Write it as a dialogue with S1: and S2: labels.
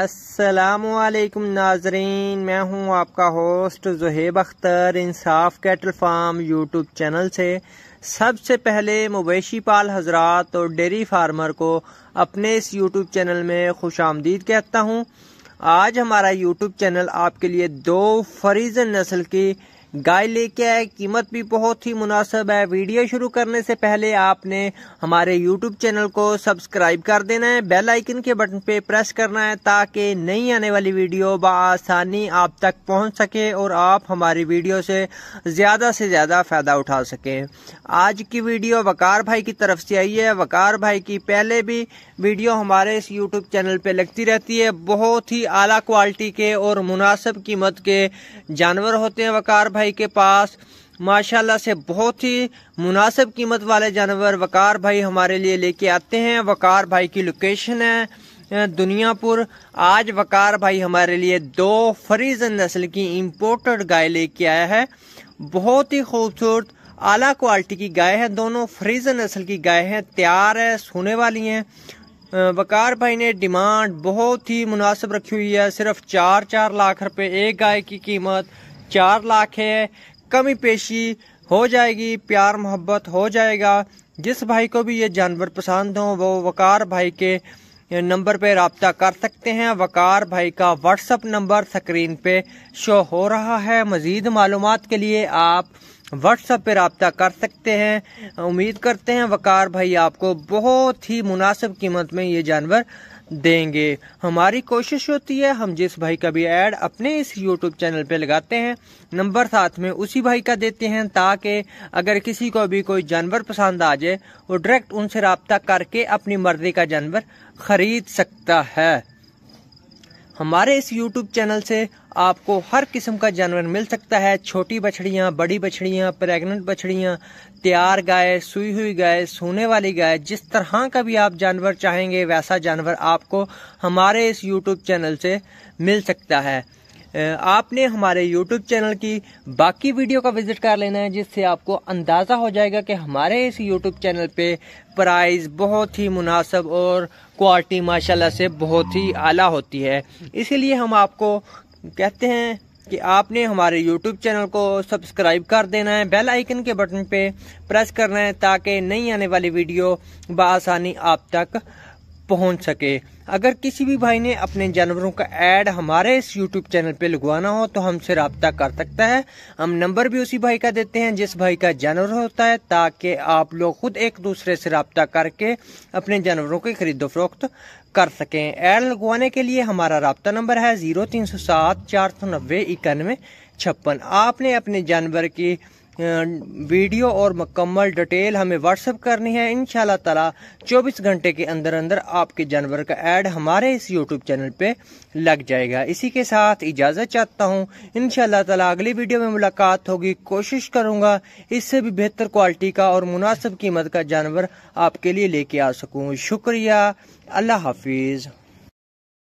S1: असलकुम नाजरीन मैं हूं आपका host Zaheb Akhtar Insaf cattle farm YouTube channel से सबसे पहले मवेशी पाल हजरात और डेयरी फार्मर को अपने इस यूट्यूब चैनल में खुश आमदीद कहता हूं आज हमारा यूट्यूब चैनल आपके लिए दो फरीजन नस्ल की गाय लेके आए कीमत भी बहुत ही मुनासब है वीडियो शुरू करने से पहले आपने हमारे यूट्यूब चैनल को सब्सक्राइब कर देना है बेल आइकन के बटन पे प्रेस करना है ताकि नई आने वाली वीडियो बसानी आप तक पहुंच सके और आप हमारी वीडियो से ज़्यादा से ज़्यादा फ़ायदा उठा सकें आज की वीडियो वकार भाई की तरफ से आई है वकार भाई की पहले भी वीडियो हमारे इस यूट्यूब चैनल पर लगती रहती है बहुत ही आला क्वालिटी के और मुनासब कीमत के जानवर होते हैं वकार भाई भाई के पास माशाल्लाह से बहुत ही मुनासिब कीमत वाले जानवर वकार भाई हमारे लिए लेके आते हैं वकार भाई की लोकेशन है दुनियापुर आज वकार भाई हमारे लिए दो फरीजन नस्ल की इम्पोर्टेड गाय लेके आया है बहुत ही खूबसूरत आला क्वालिटी की गाय है दोनों फ्रीजन नस्ल की गाय है तैयार है सोने वाली हैं वकार भाई ने डिमांड बहुत ही मुनासिब रखी हुई है सिर्फ चार चार लाख रुपए एक गाय की कीमत चार लाख है कमी पेशी हो जाएगी प्यार मोहब्बत हो जाएगा जिस भाई को भी ये जानवर पसंद हो वो वकार भाई के नंबर पे रबता कर सकते हैं वकार भाई का व्हाट्सअप नंबर स्क्रीन पे शो हो रहा है मज़ीद मालूम के लिए आप व्हाट्सअप पे रबता कर सकते हैं उम्मीद करते हैं वकार भाई आपको बहुत ही मुनासिब कीमत में ये जानवर देंगे हमारी कोशिश होती है हम जिस भाई का भी ऐड अपने इस यूट्यूब चैनल पे लगाते हैं नंबर साथ में उसी भाई का देते हैं ताकि अगर किसी को भी कोई जानवर पसंद आ जाए वो डायरेक्ट उनसे रबता करके अपनी मर्जी का जानवर खरीद सकता है हमारे इस YouTube चैनल से आपको हर किस्म का जानवर मिल सकता है छोटी बछड़ियाँ बड़ी बछड़ियाँ प्रेग्नेंट बछड़ियाँ तैयार गाय सुई हुई गाय सोने वाली गाय जिस तरह का भी आप जानवर चाहेंगे वैसा जानवर आपको हमारे इस YouTube चैनल से मिल सकता है आपने हमारे यूट्यूब चैनल की बाकी वीडियो का विजिट कर लेना है जिससे आपको अंदाज़ा हो जाएगा कि हमारे इस यूट्यूब चैनल पे प्राइस बहुत ही मुनासब और क्वालिटी माशाल्लाह से बहुत ही आला होती है इसीलिए हम आपको कहते हैं कि आपने हमारे YouTube चैनल को सब्सक्राइब कर देना है बेल आइकन के बटन पे प्रेस करना है ताकि नई आने वाली वीडियो बसानी आप तक पहुंच सके अगर किसी भी भाई ने अपने जानवरों का एड हमारे इस यूट्यूब चैनल पे लगवाना हो तो हमसे रबता कर सकता है हम नंबर भी उसी भाई का देते हैं जिस भाई का जानवर होता है ताकि आप लोग खुद एक दूसरे से रबता करके अपने जानवरों की खरीदो फरोख्त कर सकें एड लगवाने के लिए हमारा रबता नंबर है ज़ीरो तीन सौ सात चार सौ नब्बे इक्यानवे छप्पन आपने अपने जानवर की वीडियो और मुकम्मल डिटेल हमें व्हाट्सअप करनी है इन ताला 24 घंटे के अंदर अंदर आपके जानवर का ऐड हमारे इस यूट्यूब चैनल पे लग जाएगा इसी के साथ इजाज़त चाहता हूँ इन ताला अगली वीडियो में मुलाकात होगी कोशिश करूँगा इससे भी बेहतर क्वालिटी का और मुनासिब कीमत का जानवर आपके लिए लेके आ सकूँ शुक्रिया अल्लाह हाफिज़